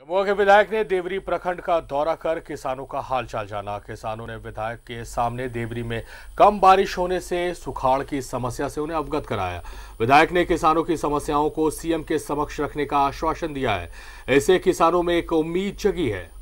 जमुआ के विधायक ने देवरी प्रखंड का दौरा कर किसानों का हालचाल जाना किसानों ने विधायक के सामने देवरी में कम बारिश होने से सुखाड़ की समस्या से उन्हें अवगत कराया विधायक ने किसानों की समस्याओं को सीएम के समक्ष रखने का आश्वासन दिया है ऐसे किसानों में एक उम्मीद जगी है